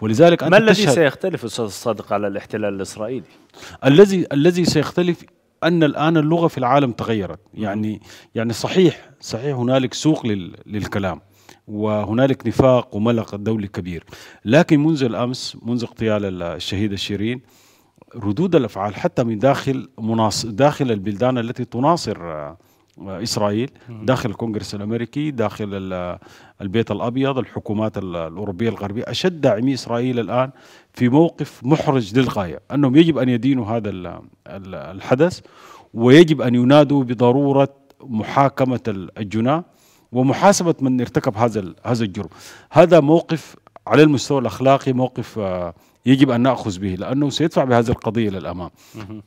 ولذلك ما الذي سيختلف استاذ الصادق على الاحتلال الاسرائيلي؟ الذي الذي سيختلف ان الان اللغه في العالم تغيرت يعني يعني صحيح صحيح هنالك سوق لل للكلام وهنالك نفاق وملق دولي كبير لكن منذ الامس منذ اغتيال الشهيده شيرين ردود الافعال حتى من داخل مناص داخل البلدان التي تناصر آه، اسرائيل داخل الكونغرس الامريكي داخل البيت الابيض الحكومات الاوروبيه الغربيه اشد داعمي اسرائيل الان في موقف محرج للغايه انهم يجب ان يدينوا هذا الحدث ويجب ان ينادوا بضروره محاكمه الجناه ومحاسبه من ارتكب هذا هذا الجرم هذا موقف على المستوى الاخلاقي موقف آه، يجب ان ناخذ به لانه سيدفع بهذه القضيه للامام.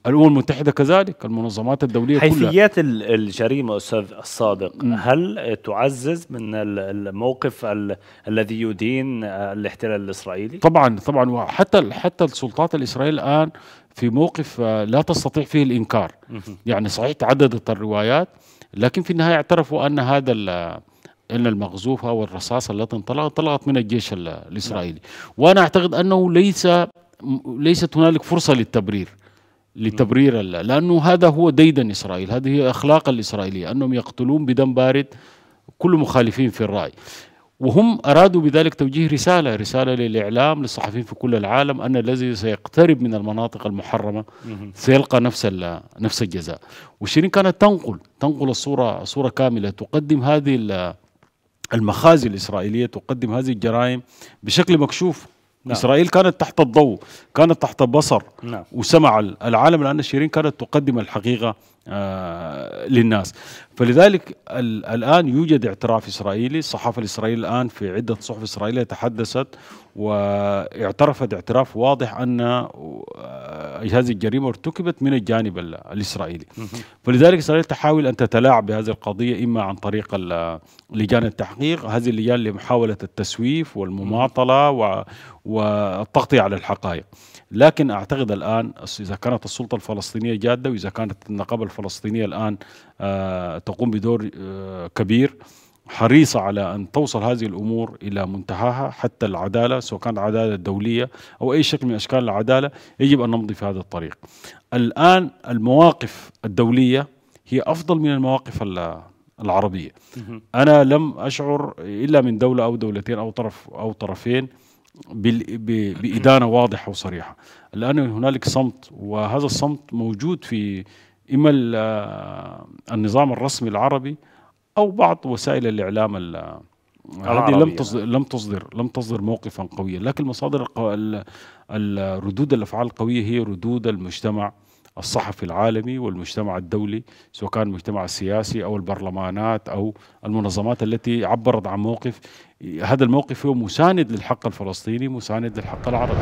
الامم المتحده كذلك المنظمات الدوليه حيثيات الجريمه استاذ الصادق هل تعزز من الموقف ال الذي يدين الاحتلال الاسرائيلي؟ طبعا طبعا وحتى حتى السلطات الاسرائيليه الان في موقف لا تستطيع فيه الانكار. يعني صحيح تعددت الروايات لكن في النهايه اعترفوا ان هذا ان المغزوفة والرصاصة التي انطلقت طلعت من الجيش نعم. الإسرائيلي وأنا أعتقد أنه ليس ليست هنالك فرصة للتبرير لتبرير لأنه هذا هو ديدن إسرائيل هذه هي أخلاق الإسرائيلية أنهم يقتلون بدم بارد كل مخالفين في الرأي وهم أرادوا بذلك توجيه رسالة رسالة للإعلام للصحفيين في كل العالم أن الذي سيقترب من المناطق المحرمة سيلقى نفس نفس الجزاء وشيرين كانت تنقل تنقل الصورة صورة كاملة تقدم هذه المخازي الإسرائيلية تقدم هذه الجرائم بشكل مكشوف نعم. إسرائيل كانت تحت الضوء كانت تحت بصر نعم. وسمع العالم لأن شيرين كانت تقدم الحقيقة آه للناس فلذلك الآن يوجد اعتراف إسرائيلي الصحافة الإسرائيلية الآن في عدة صحف إسرائيلية تحدثت واعترفت اعتراف واضح أن آه، هذه الجريمه ارتكبت من الجانب الاسرائيلي فلذلك اسرائيل تحاول ان تتلاعب بهذه القضيه اما عن طريق لجان التحقيق هذه اللجان لمحاوله التسويف والمماطله والتغطيه على الحقائق لكن اعتقد الان اذا كانت السلطه الفلسطينيه جاده واذا كانت النقابه الفلسطينيه الان آه، تقوم بدور آه، كبير حريصة على أن توصل هذه الأمور إلى منتهاها حتى العدالة سواء كانت عدالة دولية أو أي شكل من أشكال العدالة يجب أن نمضي في هذا الطريق الآن المواقف الدولية هي أفضل من المواقف العربية أنا لم أشعر إلا من دولة أو دولتين أو طرف أو طرفين بإدانة واضحة وصريحة الآن هنالك صمت وهذا الصمت موجود في إما النظام الرسمي العربي او بعض وسائل الاعلام هذه لم تصدر لم تصدر لم تصدر موقفا قويا لكن المصادر الردود الافعال القويه هي ردود المجتمع الصحفي العالمي والمجتمع الدولي سواء كان المجتمع السياسي او البرلمانات او المنظمات التي عبرت عن موقف هذا الموقف هو مساند للحق الفلسطيني مساند للحق العربي